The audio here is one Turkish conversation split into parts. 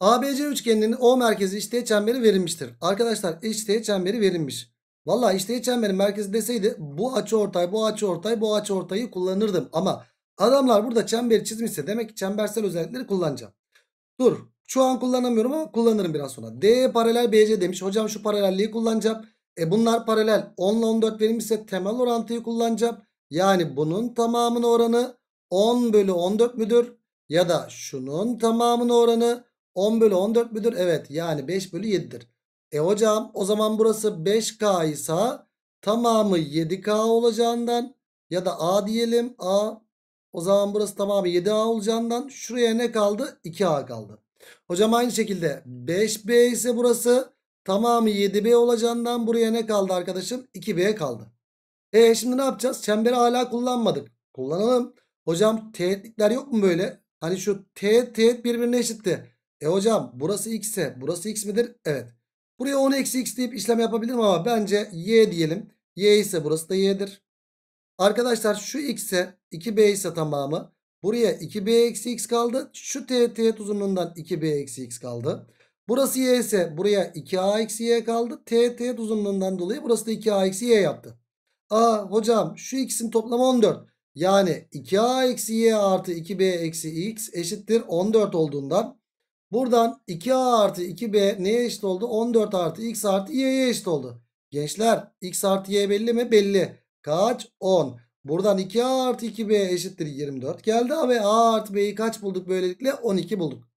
ABC üçgeninin O merkezi eşdeğer çemberi verilmiştir. Arkadaşlar eşdeğer çemberi verilmiş. Valla eşdeğer çemberin merkezi deseydi bu açı ortay, bu açı ortay, bu açı ortayı kullanırdım. Ama adamlar burada çemberi çizmişse demek ki çembersel özellikleri kullanacağım. Dur şu an kullanamıyorum ama kullanırım biraz sonra. D paralel BC demiş. Hocam şu paralelliği kullanacağım. E bunlar paralel. 10 ile 14 verilmişse temel orantıyı kullanacağım. Yani bunun tamamının oranı 10 bölü 14 müdür? Ya da şunun tamamının oranı 10 bölü 14 müdür? Evet yani 5 bölü 7'dir. E hocam o zaman burası 5K ise tamamı 7K olacağından ya da A diyelim A o zaman burası tamamı 7A olacağından şuraya ne kaldı? 2A kaldı. Hocam aynı şekilde 5B ise burası tamamı 7B olacağından buraya ne kaldı arkadaşım? 2B kaldı. E şimdi ne yapacağız? Çemberi hala kullanmadık. Kullanalım. Hocam teğetlikler yok mu böyle? Hani şu t teğet birbirine eşitti. E hocam burası x ise burası x midir? Evet. Buraya 10 eksi x deyip işlem yapabilirim ama bence y diyelim. Y ise burası da y'dir. Arkadaşlar şu x ise 2b ise tamamı. Buraya 2b eksi x kaldı. Şu teğet uzunluğundan 2b eksi x kaldı. Burası y ise buraya 2a eksi y kaldı. Teğet uzunluğundan dolayı burası da 2a eksi y yaptı. Aa hocam şu x'in toplamı 14. Yani 2a eksi y artı 2b eksi x eşittir 14 olduğundan Buradan 2a artı 2b neye eşit oldu? 14 artı x artı y'ye eşit oldu. Gençler x artı y belli mi? Belli. Kaç? 10. Buradan 2a artı 2b eşittir 24 geldi. Ve a artı b'yi kaç bulduk böylelikle? 12 bulduk.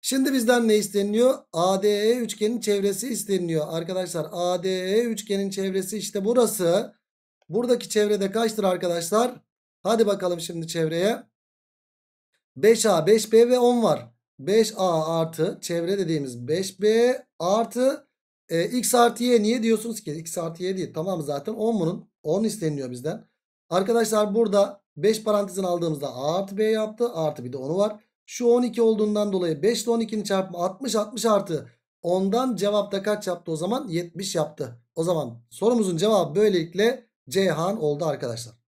Şimdi bizden ne isteniyor ADE üçgenin çevresi isteniyor Arkadaşlar ADE üçgenin çevresi işte burası. Buradaki çevrede kaçtır arkadaşlar? Hadi bakalım şimdi çevreye. 5A, 5B ve 10 var. 5a artı çevre dediğimiz 5b artı e, x artı y niye diyorsunuz ki? x artı y değil. Tamam zaten 10 bunun. 10 isteniyor bizden. Arkadaşlar burada 5 parantezin aldığımızda a artı b yaptı. Artı bir de 10'u var. Şu 12 olduğundan dolayı 5 ile 12'nin çarpımı 60 60 artı 10'dan cevapta kaç yaptı o zaman? 70 yaptı. O zaman sorumuzun cevabı böylelikle Ceyhan oldu arkadaşlar.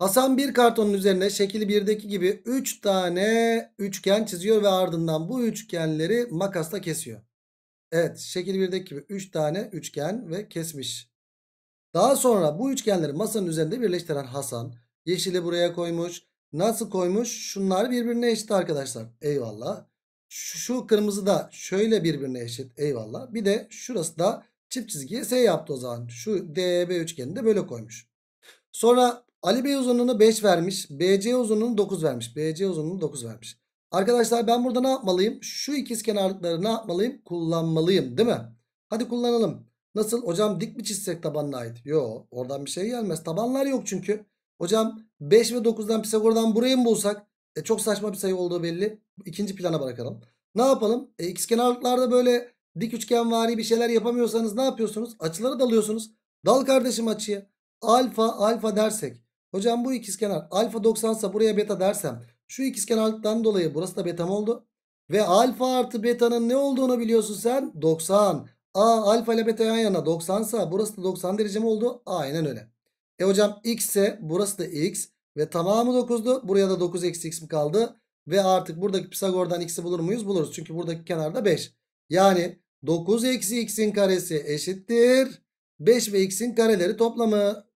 Hasan bir kartonun üzerine şekil 1'deki gibi 3 tane üçgen çiziyor ve ardından bu üçgenleri makasla kesiyor. Evet şekil 1'deki gibi 3 tane üçgen ve kesmiş. Daha sonra bu üçgenleri masanın üzerinde birleştiren Hasan yeşili buraya koymuş. Nasıl koymuş? Şunlar birbirine eşit arkadaşlar. Eyvallah. Şu, şu kırmızı da şöyle birbirine eşit. Eyvallah. Bir de şurası da çift çizgiye S yaptı o zaman. Şu DB üçgenini de böyle koymuş. Sonra Ali B uzunluğunu 5 vermiş. BC uzunluğunu 9 vermiş. BC uzunluğunu 9 vermiş. Arkadaşlar ben burada ne yapmalıyım? Şu ikiz kenarlıkları ne yapmalıyım? Kullanmalıyım değil mi? Hadi kullanalım. Nasıl? Hocam dik mi çizsek tabanına ait? Yok. Oradan bir şey gelmez. Tabanlar yok çünkü. Hocam 5 ve 9'dan Pisagor'dan burayı mı bulsak? E, çok saçma bir sayı olduğu belli. İkinci plana bırakalım. Ne yapalım? E, ikizkenarlıklarda böyle dik üçgen üçgenvari bir şeyler yapamıyorsanız ne yapıyorsunuz? Açıları dalıyorsunuz. Dal kardeşim açıyı. Alfa alfa dersek Hocam bu ikizkenar alfa 90 ise buraya beta dersem şu ikizkenarlıktan dolayı burası da beta mı oldu? Ve alfa artı beta'nın ne olduğunu biliyorsun sen 90. A alfa ile beta yan yana 90 ise burası da 90 derece mi oldu? Aynen öyle. E hocam x ise burası da x ve tamamı 9'du. Buraya da 9 eksi x mi kaldı? Ve artık buradaki Pisagor'dan x'i bulur muyuz? Buluruz. Çünkü buradaki kenarda 5. Yani 9 eksi x'in karesi eşittir. 5 ve x'in kareleri toplamı.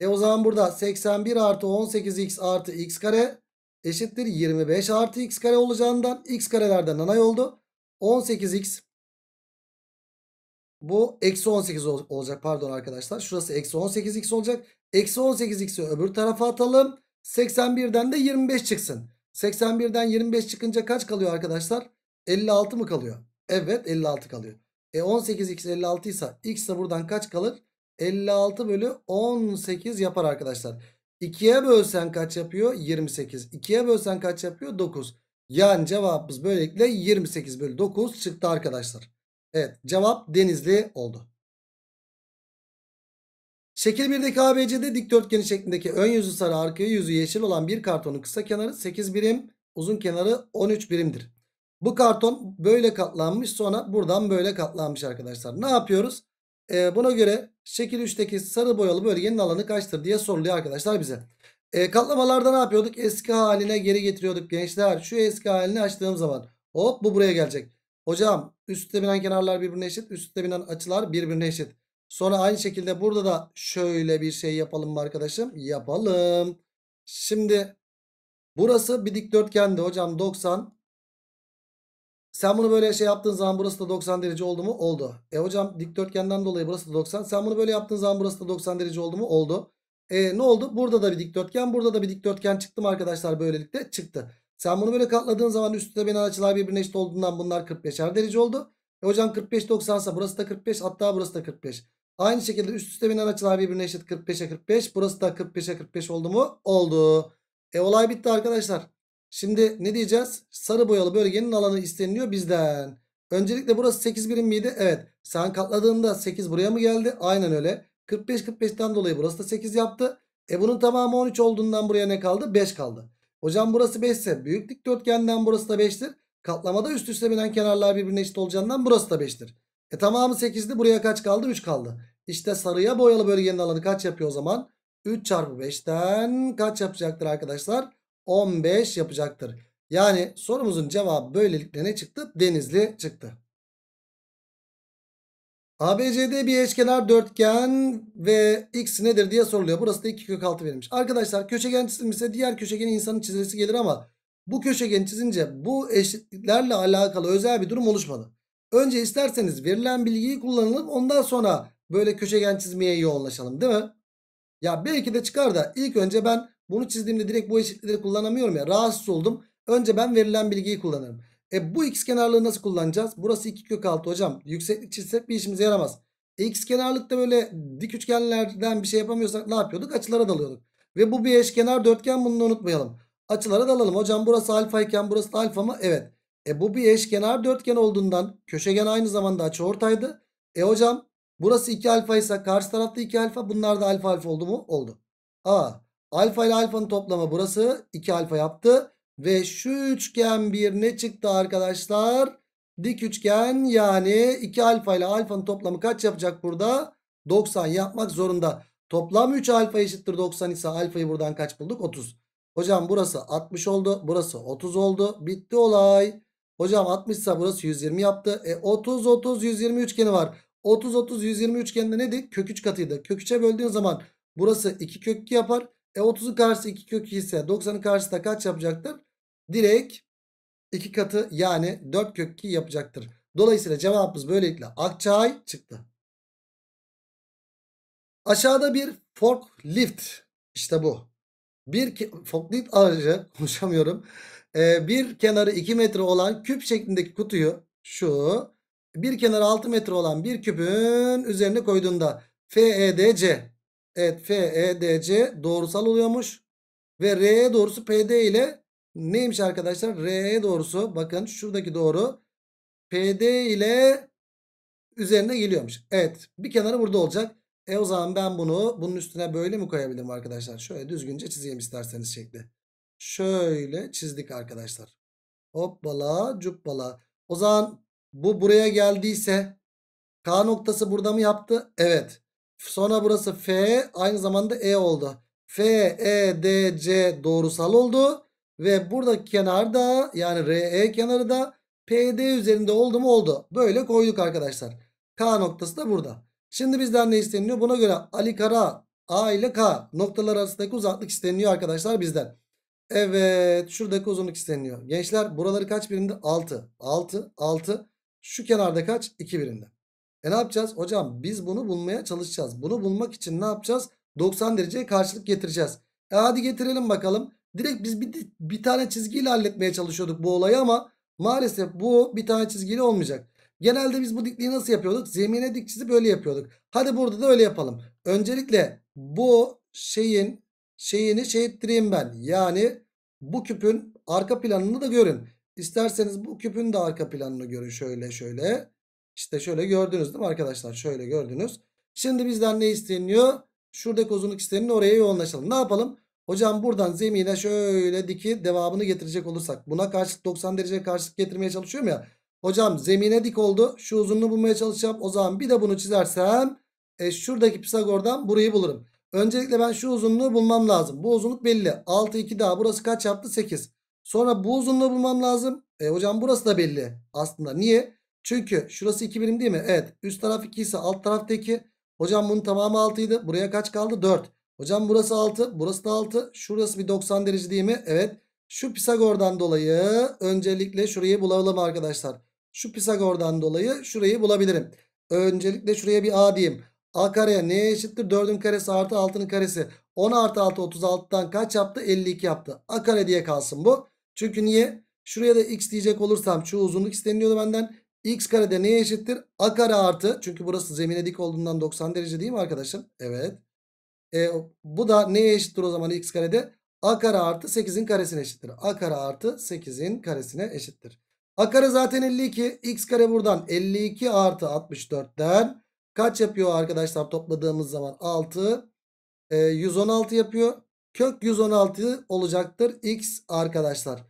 E o zaman burada 81 artı 18x artı x kare eşittir 25 artı x kare olacağından x karelerden nanay oldu. 18x bu eksi 18 olacak pardon arkadaşlar. Şurası eksi 18x olacak. Eksi 18x'i öbür tarafa atalım. 81'den de 25 çıksın. 81'den 25 çıkınca kaç kalıyor arkadaşlar? 56 mı kalıyor? Evet 56 kalıyor. E 18x 56 ise x de buradan kaç kalır? 56 bölü 18 yapar arkadaşlar. 2'ye bölsen kaç yapıyor? 28. 2'ye bölsen kaç yapıyor? 9. Yani cevabımız böylelikle 28 bölü 9 çıktı arkadaşlar. Evet cevap denizli oldu. Şekil 1'deki ABC'de dikdörtgeni şeklindeki ön yüzü sarı arka yüzü yeşil olan bir kartonun kısa kenarı 8 birim uzun kenarı 13 birimdir. Bu karton böyle katlanmış sonra buradan böyle katlanmış arkadaşlar. Ne yapıyoruz? E, buna göre şekil 3'teki sarı boyalı bölgenin alanı kaçtır diye soruluyor arkadaşlar bize. E, katlamalarda ne yapıyorduk? Eski haline geri getiriyorduk gençler. Şu eski halini açtığım zaman hop bu buraya gelecek. Hocam üstte binen kenarlar birbirine eşit. Üstte binen açılar birbirine eşit. Sonra aynı şekilde burada da şöyle bir şey yapalım mı arkadaşım? Yapalım. Şimdi burası bir dikdörtgendi hocam 90. Sen bunu böyle şey yaptığın zaman burası da 90 derece oldu mu? Oldu. E hocam dikdörtgenden dolayı burası da 90. Sen bunu böyle yaptığın zaman burası da 90 derece oldu mu? Oldu. E ne oldu? Burada da bir dikdörtgen, burada da bir dikdörtgen çıktı mı arkadaşlar böylelikle? Çıktı. Sen bunu böyle katladığın zaman üstte beni açılar birbirine eşit olduğundan bunlar 45'er derece oldu. E hocam 45 90 ise burası da 45 hatta burası da 45. Aynı şekilde üst üste binen açılar birbirine eşit 45'e 45. Burası da 45'e 45 oldu mu? Oldu. E olay bitti arkadaşlar. Şimdi ne diyeceğiz? Sarı boyalı bölgenin alanı isteniliyor bizden. Öncelikle burası 8 birim miydi? Evet. Sen katladığında 8 buraya mı geldi? Aynen öyle. 45-45'ten dolayı burası da 8 yaptı. E bunun tamamı 13 olduğundan buraya ne kaldı? 5 kaldı. Hocam burası 5 ise büyük dikdörtgenden burası da 5'tir. Katlamada üst üste binen kenarlar birbirine eşit olacağından burası da 5'tir. E tamamı 8'di. Buraya kaç kaldı? 3 kaldı. İşte sarıya boyalı bölgenin alanı kaç yapıyor o zaman? 3 çarpı 5'ten kaç yapacaktır arkadaşlar? 15 yapacaktır. Yani sorumuzun cevabı böylelikle ne çıktı? Denizli çıktı. ABCD bir e, eşkenar dörtgen ve x nedir diye soruluyor. Burası da 2 kök 6 verilmiş. Arkadaşlar köşegen çizilmişse diğer köşegeni insanın çizilesi gelir ama bu köşegen çizince bu eşitliklerle alakalı özel bir durum oluşmadı. Önce isterseniz verilen bilgiyi kullanalım ondan sonra böyle köşegen çizmeye yoğunlaşalım değil mi? Ya belki de çıkar da ilk önce ben bunu çizdiğimde direkt bu eşitlikleri kullanamıyorum ya. Rahatsız oldum. Önce ben verilen bilgiyi kullanırım. E bu x kenarlığı nasıl kullanacağız? Burası 2 kök 6 hocam. Yükseklik çizsek bir işimize yaramaz. E, x kenarlıkta böyle dik üçgenlerden bir şey yapamıyorsak ne yapıyorduk? Açılara dalıyorduk. Ve bu bir eşkenar dörtgen bunu unutmayalım. Açılara dalalım. Hocam burası alfa iken burası da alfa mı? Evet. E bu bir eşkenar dörtgen olduğundan köşegen aynı zamanda açıortaydı. E hocam burası 2 alfa ise karşı tarafta 2 alfa bunlar da alfa alfa oldu mu? Oldu. A. Alfa ile alfanın toplamı burası. 2 alfa yaptı. Ve şu üçgen bir ne çıktı arkadaşlar? Dik üçgen yani 2 alfa ile alfanın toplamı kaç yapacak burada? 90 yapmak zorunda. Toplam 3 alfa eşittir 90 ise alfayı buradan kaç bulduk? 30. Hocam burası 60 oldu. Burası 30 oldu. Bitti olay. Hocam 60 ise burası 120 yaptı. E 30 30 120 üçgeni var. 30 30 120 üçgeninde neydi? Kök 3 katıydı. Kök 3'e böldüğün zaman burası 2 kök 2 yapar. E 30'un karşısı 2 kök 2 ise 90'ın karşısı da kaç yapacaktır? Direkt 2 katı yani 4 kök 2 yapacaktır. Dolayısıyla cevabımız böylelikle Akçay çıktı. Aşağıda bir forklift işte bu. Bir forklift aracı konuşamıyorum. Ee, bir kenarı 2 metre olan küp şeklindeki kutuyu şu bir kenarı 6 metre olan bir küpün üzerine koyduğunda FEDC Evet FEDC doğrusal oluyormuş. Ve RE doğrusu PD ile neymiş arkadaşlar? RE doğrusu bakın şuradaki doğru PD ile üzerine geliyormuş. Evet bir kenarı burada olacak. E o zaman ben bunu bunun üstüne böyle mi koyabilirim arkadaşlar? Şöyle düzgünce çizeyim isterseniz şekli. Şöyle çizdik arkadaşlar. Hoppala cuppala. O zaman bu buraya geldiyse K noktası burada mı yaptı? Evet. Sonra burası F aynı zamanda E oldu. F, E, D, C doğrusal oldu. Ve buradaki da yani RE kenarı da PD üzerinde oldu mu oldu. Böyle koyduk arkadaşlar. K noktası da burada. Şimdi bizden ne isteniyor? Buna göre Ali Kara A ile K noktalar arasındaki uzaklık isteniyor arkadaşlar bizden. Evet şuradaki uzunluk isteniyor. Gençler buraları kaç birinde? 6. 6. 6. Şu kenarda kaç? 2 birinde. E ne yapacağız? Hocam biz bunu bulmaya çalışacağız. Bunu bulmak için ne yapacağız? 90 dereceye karşılık getireceğiz. E hadi getirelim bakalım. Direkt biz bir, bir tane çizgiyle halletmeye çalışıyorduk bu olayı ama maalesef bu bir tane çizgiyle olmayacak. Genelde biz bu dikliği nasıl yapıyorduk? Zemine dik çizip öyle yapıyorduk. Hadi burada da öyle yapalım. Öncelikle bu şeyin şeyini şey ettireyim ben. Yani bu küpün arka planını da görün. İsterseniz bu küpün de arka planını görün şöyle şöyle. İşte şöyle gördünüz değil mi arkadaşlar? Şöyle gördünüz. Şimdi bizden ne isteniyor? Şuradaki uzunluk isteniyor, oraya yoğunlaşalım. Ne yapalım? Hocam buradan zemine şöyle diki devamını getirecek olursak. Buna karşılık 90 derece karşılık getirmeye çalışıyorum ya. Hocam zemine dik oldu. Şu uzunluğu bulmaya çalışacağım. O zaman bir de bunu çizersem e, şuradaki Pisagor'dan burayı bulurum. Öncelikle ben şu uzunluğu bulmam lazım. Bu uzunluk belli. 6, 2 daha. Burası kaç yaptı? 8. Sonra bu uzunluğu bulmam lazım. E, hocam burası da belli aslında. Niye? Çünkü şurası 2 birim değil mi? Evet. Üst taraf 2 ise alt tarafta 2. Hocam bunun tamamı 6 idi. Buraya kaç kaldı? 4. Hocam burası 6. Burası da 6. Şurası bir 90 derece değil mi? Evet. Şu Pisagor'dan dolayı öncelikle şurayı bulalım arkadaşlar. Şu Pisagor'dan dolayı şurayı bulabilirim. Öncelikle şuraya bir A diyeyim. A kare neye eşittir? 4'ün karesi artı 6'nın karesi. 10 artı 6 36'dan kaç yaptı? 52 yaptı. A kare diye kalsın bu. Çünkü niye? Şuraya da x diyecek olursam şu uzunluk isteniyordu benden. X kare de neye eşittir? A kare artı. Çünkü burası zemine dik olduğundan 90 derece değil mi arkadaşım? Evet. E, bu da neye eşittir o zaman x karede? A kare artı 8'in karesine eşittir. A kare artı 8'in karesine eşittir. A kare zaten 52. X kare buradan 52 artı 64'ten kaç yapıyor arkadaşlar topladığımız zaman? 6. E, 116 yapıyor. Kök 116 olacaktır. X arkadaşlar.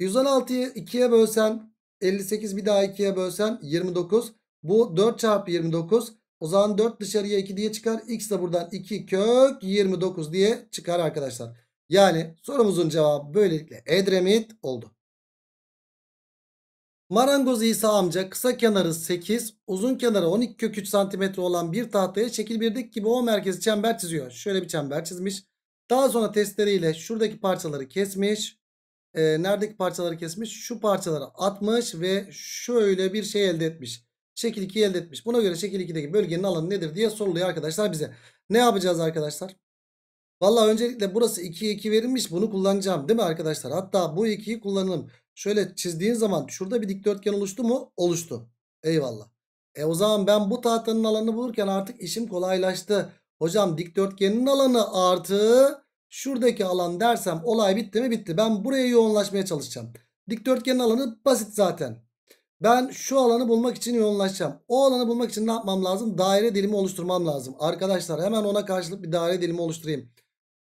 116'yı 2'ye bölsen 58 bir daha 2'ye bölsen 29. Bu 4 çarpı 29. O zaman 4 dışarıya 2 diye çıkar. X de buradan 2 kök 29 diye çıkar arkadaşlar. Yani sorumuzun cevabı böylelikle Edremit oldu. Marangoz İsa amca kısa kenarı 8, uzun kenarı 12 kök 3 cm olan bir tahtaya şekil 1'deki gibi O merkezi çember çiziyor. Şöyle bir çember çizmiş. Daha sonra testleriyle şuradaki parçaları kesmiş e, neredeki parçaları kesmiş? Şu parçaları atmış ve şöyle bir şey elde etmiş. Şekil 2 elde etmiş. Buna göre şekil 2'deki bölgenin alanı nedir diye soruluyor arkadaşlar bize. Ne yapacağız arkadaşlar? Valla öncelikle burası 2'ye 2 verilmiş. Bunu kullanacağım değil mi arkadaşlar? Hatta bu 2'yi kullanalım. Şöyle çizdiğin zaman şurada bir dikdörtgen oluştu mu? Oluştu. Eyvallah. E o zaman ben bu tahtanın alanını bulurken artık işim kolaylaştı. Hocam dikdörtgenin alanı artı Şuradaki alan dersem olay bitti mi? Bitti. Ben buraya yoğunlaşmaya çalışacağım. Dikdörtgenin alanı basit zaten. Ben şu alanı bulmak için yoğunlaşacağım. O alanı bulmak için ne yapmam lazım? Daire dilimi oluşturmam lazım. Arkadaşlar hemen ona karşılık bir daire dilimi oluşturayım.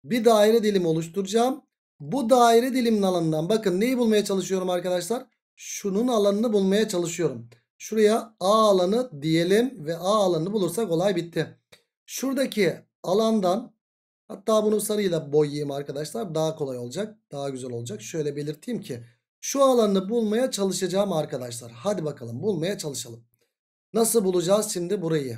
Bir daire dilimi oluşturacağım. Bu daire dilimin alanından bakın neyi bulmaya çalışıyorum arkadaşlar? Şunun alanını bulmaya çalışıyorum. Şuraya A alanı diyelim ve A alanını bulursak olay bitti. Şuradaki alandan Hatta bunu sarıyla boyayayım arkadaşlar. Daha kolay olacak. Daha güzel olacak. Şöyle belirteyim ki şu alanı bulmaya çalışacağım arkadaşlar. Hadi bakalım bulmaya çalışalım. Nasıl bulacağız şimdi burayı?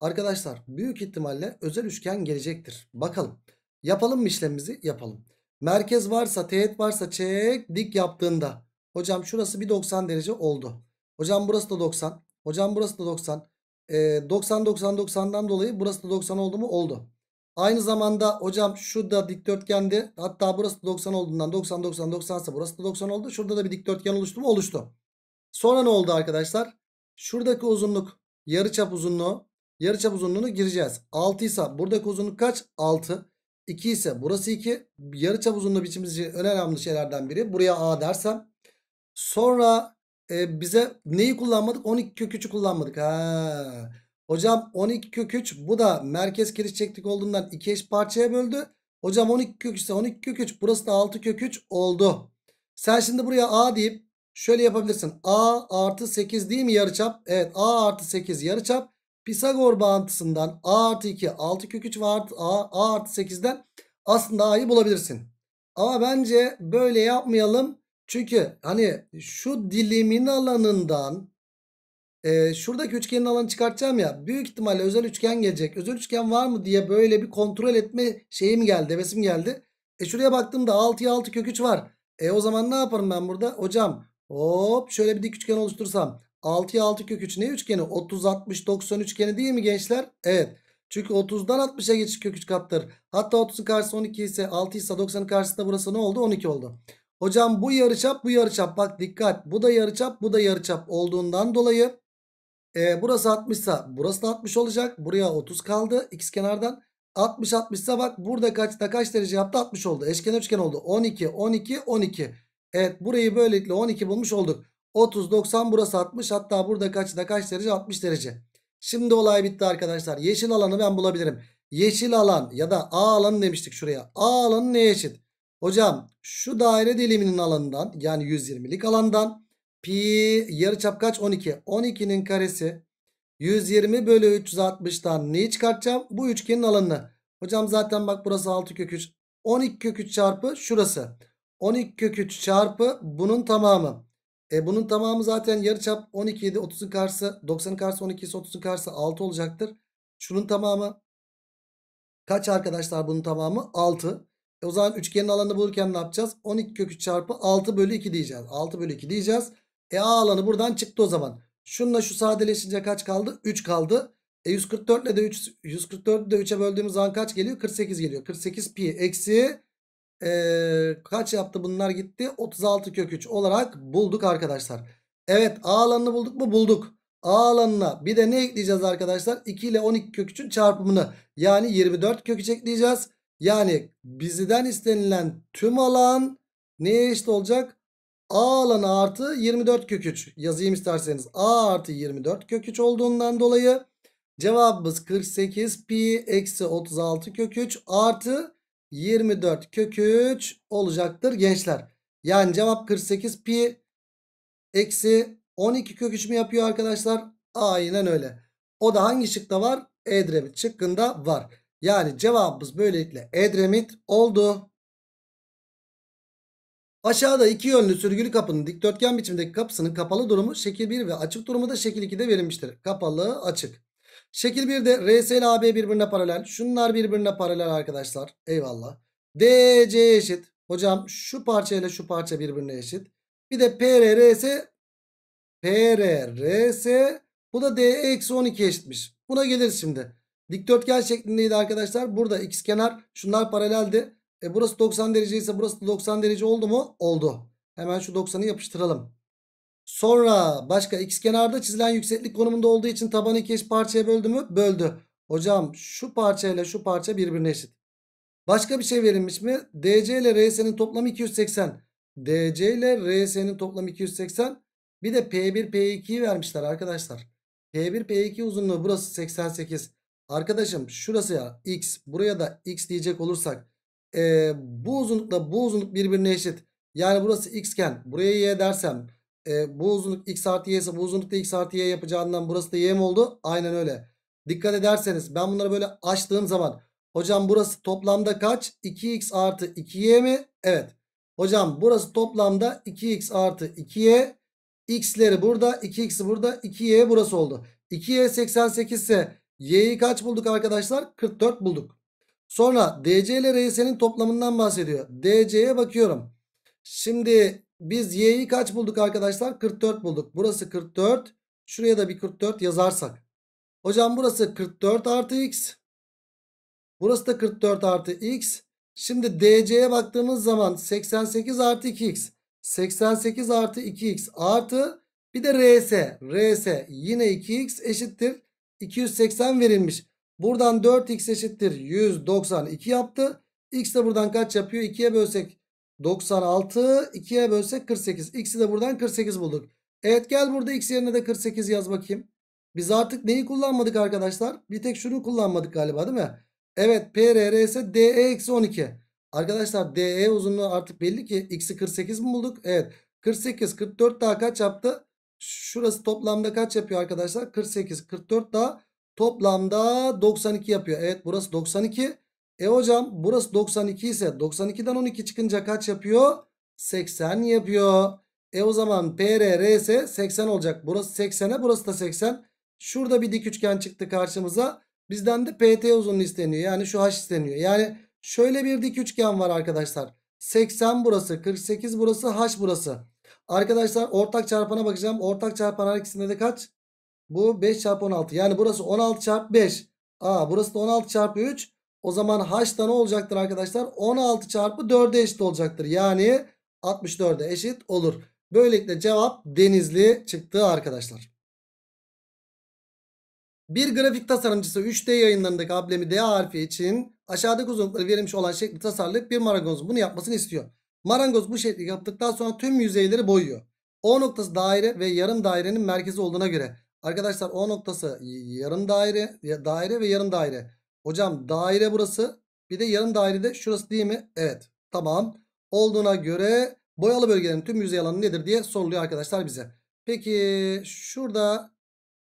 Arkadaşlar büyük ihtimalle özel üçgen gelecektir. Bakalım. Yapalım mı işlemimizi? Yapalım. Merkez varsa, teğet varsa çek dik yaptığında. Hocam şurası bir 90 derece oldu. Hocam burası da 90. Hocam burası da 90. E, 90 90 90'dan dolayı burası da 90 oldu mu? Oldu. Aynı zamanda hocam şu da dikdörtgende hatta burası 90 olduğundan 90 90 90 ise burası da 90 oldu. Şurada da bir dikdörtgen oluştu mu? Oluştu. Sonra ne oldu arkadaşlar? Şuradaki uzunluk yarıçap uzunluğu yarıçap uzunluğunu gireceğiz. 6 ise buradaki uzunluk kaç? 6. 2 ise burası 2. Yarıçap uzunluğu biçimiz için önemli şeylerden biri. Buraya A dersem. Sonra e, bize neyi kullanmadık? 12 köküçü kullanmadık. Ha. Hocam 12 kök 3 bu da merkez çektik olduğundan 2 eş parçaya böldü. Hocam 12 kök 3 ise 12 kök 3 burası da 6 kök 3 oldu. Sen şimdi buraya A deyip şöyle yapabilirsin. A artı 8 değil mi yarıçap? Evet A artı 8 yarıçap. Pisagor bağıntısından A artı 2 6 kök 3 ve artı, A, A artı 8'den aslında A'yı bulabilirsin. Ama bence böyle yapmayalım. Çünkü hani şu dilimin alanından e, şuradaki üçgenin alanı çıkartacağım ya. Büyük ihtimalle özel üçgen gelecek. Özel üçgen var mı diye böyle bir kontrol etme şeyim geldi. Hevesim geldi. E şuraya baktığımda 6'ya 6 kök 3 var. E o zaman ne yaparım ben burada? Hocam hop şöyle bir dik üçgen oluştursam. 6'ya 6 kök 3 ne üçgeni? 30, 60, 90 üçgeni değil mi gençler? Evet. Çünkü 30'dan 60'a geçiş kök 3 kattır. Hatta 30'un karşısında 12 ise 6 ise 90'ın karşısında burası ne oldu? 12 oldu. Hocam bu yarıçap bu yarıçap. Bak dikkat. Bu da yarıçap bu da yarıçap olduğundan dolayı e, burası 60 ise burası da 60 olacak. Buraya 30 kaldı x kenardan. 60 60 ise bak burada kaçta kaç derece yaptı 60 oldu. Eşken üçgen oldu. 12 12 12. Evet burayı böylelikle 12 bulmuş olduk. 30 90 burası 60 hatta burada kaçta kaç derece 60 derece. Şimdi olay bitti arkadaşlar. Yeşil alanı ben bulabilirim. Yeşil alan ya da A alanı demiştik şuraya. A alanı neye eşit? Hocam şu daire diliminin alanından yani 120'lik alandan Pi yarıçap kaç? 12. 12'nin karesi 120 bölü 360'tan neyi çıkartacağım? Bu üçgenin alanını. Hocam zaten bak burası 6 kök 3. 12 kök 3 çarpı şurası. 12 kök 3 çarpı bunun tamamı. E bunun tamamı zaten yarıçap 12 idi. 30'un karşısı 90'ın karşısı 12 ise 30'un karşısı 6 olacaktır. Şunun tamamı kaç arkadaşlar bunun tamamı? 6. E o zaman üçgenin alanını bulurken ne yapacağız? 12 kök 3 çarpı 6 bölü 2 diyeceğiz. 6 bölü 2 diyeceğiz. E A alanı buradan çıktı o zaman. Şununla şu sadeleşince kaç kaldı? 3 kaldı. E 144 ile de 3 144'ü de 3'e böldüğümüz zaman kaç geliyor? 48 geliyor. 48 pi eksi e, kaç yaptı bunlar gitti? 36 kök 3 olarak bulduk arkadaşlar. Evet A alanını bulduk mu? Bulduk. A alanına bir de ne ekleyeceğiz arkadaşlar? 2 ile 12 kök 3'ün çarpımını yani 24 kök 3 ekleyeceğiz. Yani bizden istenilen tüm alan neye eşit olacak? A alanı artı 24 kök 3. Yazayım isterseniz. A artı 24 kök 3 olduğundan dolayı cevabımız 48 pi eksi 36 kök 3 artı 24 kök 3 olacaktır gençler. Yani cevap 48 pi eksi 12 kök 3 mü yapıyor arkadaşlar? Aynen öyle. O da hangi şıkta var? Edremit şıkkında var. Yani cevabımız böylelikle Edremit oldu. Aşağıda iki yönlü sürgülü kapının dikdörtgen biçimdeki kapısının kapalı durumu şekil 1 ve açık durumu da şekil 2'de verilmiştir. Kapalı açık. Şekil 1'de RS ile AB birbirine paralel. Şunlar birbirine paralel arkadaşlar. Eyvallah. DC eşit. Hocam şu parça ile şu parça birbirine eşit. Bir de PRRS PRRS bu da D eksi 12 eşitmiş. Buna gelir şimdi. Dikdörtgen şeklindeydi arkadaşlar. Burada x kenar şunlar paraleldi. E burası 90 derece ise burası da 90 derece oldu mu? Oldu. Hemen şu 90'ı yapıştıralım. Sonra başka x kenarda çizilen yükseklik konumunda olduğu için tabanı iki parçaya böldü mü? Böldü. Hocam şu parçayla şu parça birbirine eşit. Başka bir şey verilmiş mi? DC ile RS'nin toplamı 280. DC ile RS'nin toplamı 280. Bir de P1 P2'yi vermişler arkadaşlar. P1 P2 uzunluğu burası 88. Arkadaşım şurası ya x buraya da x diyecek olursak e, bu uzunlukla bu uzunluk birbirine eşit. Yani burası x iken buraya y dersem e, bu uzunluk x artı y ise bu uzunluk da x artı y yapacağından burası da y mi oldu? Aynen öyle. Dikkat ederseniz ben bunları böyle açtığım zaman hocam burası toplamda kaç? 2x artı 2y mi? Evet. Hocam burası toplamda 2x artı 2y. x'leri burada 2x'i burada 2y burası oldu. 2y 88 ise y'yi kaç bulduk arkadaşlar? 44 bulduk. Sonra DC ile RS'nin toplamından bahsediyor. DC'ye bakıyorum. Şimdi biz Y'yi kaç bulduk arkadaşlar? 44 bulduk. Burası 44. Şuraya da bir 44 yazarsak. Hocam burası 44 artı X. Burası da 44 artı X. Şimdi DC'ye baktığımız zaman 88 artı 2X. 88 artı 2X artı bir de RS. RS yine 2X eşittir. 280 verilmiş. Buradan 4x eşittir 192 yaptı. X de buradan kaç yapıyor? 2'ye bölsek 96, 2'ye bölsek 48. X'i de buradan 48 bulduk. Evet gel burada x yerine de 48 yaz bakayım. Biz artık neyi kullanmadık arkadaşlar? Bir tek şunu kullanmadık galiba değil mi? Evet PRR ise DE-12. Arkadaşlar DE uzunluğu artık belli ki x'i 48 mi bulduk? Evet 48 44 daha kaç yaptı? Şurası toplamda kaç yapıyor arkadaşlar? 48 44 daha Toplamda 92 yapıyor. Evet burası 92. E hocam burası 92 ise 92'den 12 çıkınca kaç yapıyor? 80 yapıyor. E o zaman PRRS 80 olacak. Burası 80'e burası da 80. Şurada bir dik üçgen çıktı karşımıza. Bizden de PT uzunluğu isteniyor. Yani şu H isteniyor. Yani şöyle bir dik üçgen var arkadaşlar. 80 burası 48 burası H burası. Arkadaşlar ortak çarpana bakacağım. Ortak çarpan her ikisinde de kaç? Bu 5 çarpı 16. Yani burası 16 çarpı 5. Aa, burası da 16 çarpı 3. O zaman h'da ne olacaktır arkadaşlar? 16 çarpı 4'e eşit olacaktır. Yani 64'e eşit olur. Böylelikle cevap denizli çıktı arkadaşlar. Bir grafik tasarımcısı 3D yayınlarındaki ablemi D harfi için aşağıdaki uzunlukları verilmiş olan şekli tasarlayıp bir marangoz bunu yapmasını istiyor. Marangoz bu şekli yaptıktan sonra tüm yüzeyleri boyuyor. O noktası daire ve yarım dairenin merkezi olduğuna göre Arkadaşlar O noktası yarım daire, daire ve yarım daire. Hocam daire burası. Bir de yarım daire de şurası değil mi? Evet. Tamam. Olduğuna göre boyalı bölgenin tüm yüzey alanı nedir diye soruluyor arkadaşlar bize. Peki şurada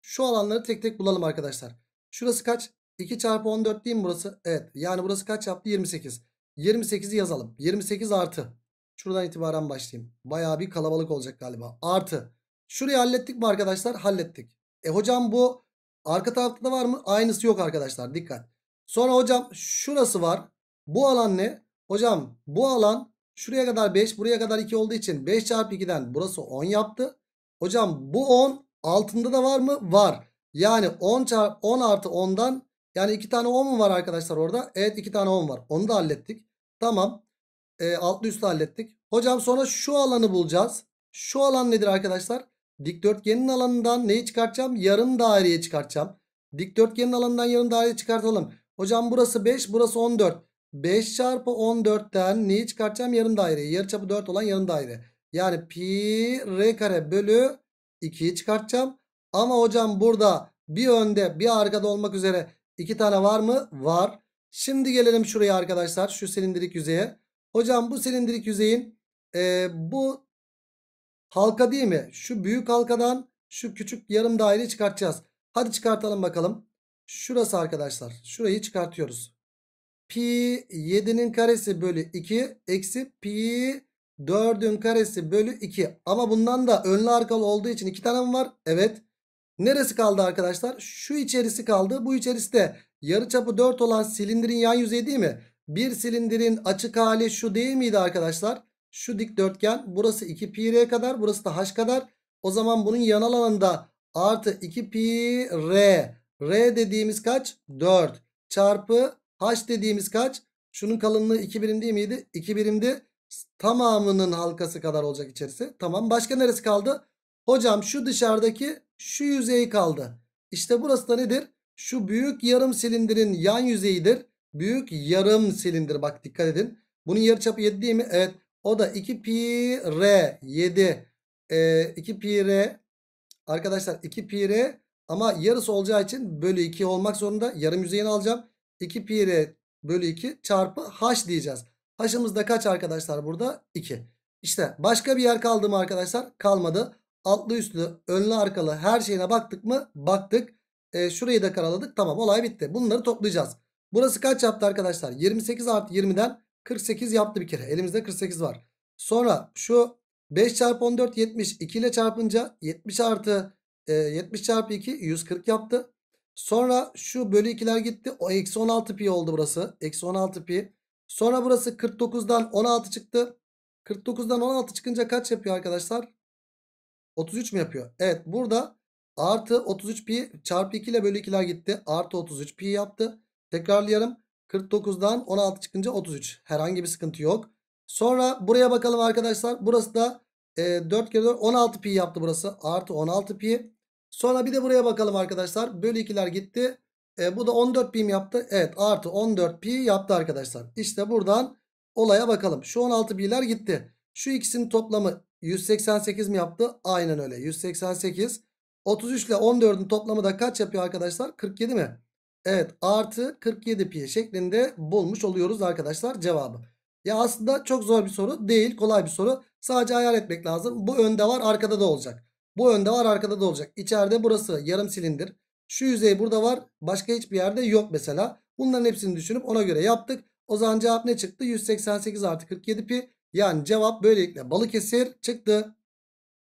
şu alanları tek tek bulalım arkadaşlar. Şurası kaç? 2 çarpı 14 değil mi burası? Evet. Yani burası kaç yaptı? 28. 28'i yazalım. 28 artı. Şuradan itibaren başlayayım. Baya bir kalabalık olacak galiba. Artı. Şurayı hallettik mi arkadaşlar? Hallettik. E hocam bu arka tarafta var mı? Aynısı yok arkadaşlar dikkat. Sonra hocam şurası var. Bu alan ne? Hocam bu alan şuraya kadar 5 buraya kadar 2 olduğu için 5 çarpı 2'den burası 10 yaptı. Hocam bu 10 altında da var mı? Var. Yani 10 çarpı 10 artı 10'dan yani 2 tane 10 mu var arkadaşlar orada? Evet 2 tane 10 var. Onu da hallettik. Tamam. E, altlı üstlü hallettik. Hocam sonra şu alanı bulacağız. Şu alan nedir arkadaşlar? Dikdörtgenin alanından neyi çıkartacağım? Yarım daireyi çıkartacağım. Dikdörtgenin alanından yarım daireyi çıkartalım. Hocam burası 5 burası 14. 5 çarpı 14'ten neyi çıkartacağım? Yarım daireyi. Yarıçapı 4 olan yarım daire. Yani pi r kare bölü 2'yi çıkartacağım. Ama hocam burada bir önde bir arkada olmak üzere 2 tane var mı? Var. Şimdi gelelim şuraya arkadaşlar. Şu silindirik yüzeye. Hocam bu silindirik yüzeyin e, bu halka değil mi? Şu büyük halkadan şu küçük yarım daireyi çıkartacağız. Hadi çıkartalım bakalım. Şurası arkadaşlar. Şurayı çıkartıyoruz. Pi 7'nin karesi bölü 2 eksi pi 4'ün karesi bölü 2. Ama bundan da önlü arkalı olduğu için iki tane mi var? Evet. Neresi kaldı arkadaşlar? Şu içerisi kaldı. Bu içerisinde de yarıçapı 4 olan silindirin yan yüzeyi değil mi? Bir silindirin açık hali şu değil miydi arkadaşlar? Şu dikdörtgen burası 2 pi r kadar burası da h kadar. O zaman bunun yan alanında artı 2 pi r. R dediğimiz kaç? 4 çarpı h dediğimiz kaç? Şunun kalınlığı 2 birim değil miydi? 2 birimdi. Tamamının halkası kadar olacak içerisi. Tamam. Başka neresi kaldı? Hocam şu dışarıdaki şu yüzey kaldı. İşte burası da nedir? Şu büyük yarım silindirin yan yüzeyidir. Büyük yarım silindir. Bak dikkat edin. Bunun yarıçapı 7 değil mi? Evet. O da 2 pi r 7. E, 2 pi r arkadaşlar 2 pi r ama yarısı olacağı için bölü 2 olmak zorunda. Yarım yüzeyini alacağım. 2 pi r bölü 2 çarpı h diyeceğiz. H'ımız da kaç arkadaşlar burada? 2. İşte başka bir yer kaldı mı arkadaşlar? Kalmadı. Altlı üstlü önlü arkalı her şeyine baktık mı? Baktık. E, şurayı da karaladık. Tamam olay bitti. Bunları toplayacağız. Burası kaç yaptı arkadaşlar? 28 artı 20'den 48 yaptı bir kere. Elimizde 48 var. Sonra şu 5 çarpı 14 70. 2 ile çarpınca 70 artı e, 70 çarpı 2 140 yaptı. Sonra şu bölü 2'ler gitti. O eksi 16 pi oldu burası. Eksi 16 pi. Sonra burası 49'dan 16 çıktı. 49'dan 16 çıkınca kaç yapıyor arkadaşlar? 33 mi yapıyor? Evet burada artı 33 pi çarpı 2 ile bölü 2'ler gitti. Artı 33 pi yaptı. Tekrarlayalım. 49'dan 16 çıkınca 33. Herhangi bir sıkıntı yok. Sonra buraya bakalım arkadaşlar. Burası da e, 4 kere 4 16 pi yaptı burası. Artı 16 pi. Sonra bir de buraya bakalım arkadaşlar. Bölü 2'ler gitti. E, bu da 14 pi yaptı? Evet artı 14 pi yaptı arkadaşlar. İşte buradan olaya bakalım. Şu 16 pi'ler gitti. Şu ikisinin toplamı 188 mi yaptı? Aynen öyle 188. 33 ile 14'ün toplamı da kaç yapıyor arkadaşlar? 47 mi? Evet artı 47 pi şeklinde bulmuş oluyoruz arkadaşlar cevabı. Ya aslında çok zor bir soru değil kolay bir soru. Sadece ayar etmek lazım. Bu önde var arkada da olacak. Bu önde var arkada da olacak. İçeride burası yarım silindir. Şu yüzey burada var. Başka hiçbir yerde yok mesela. Bunların hepsini düşünüp ona göre yaptık. O zaman cevap ne çıktı? 188 artı 47 pi. Yani cevap böylelikle balık Balıkesir çıktı.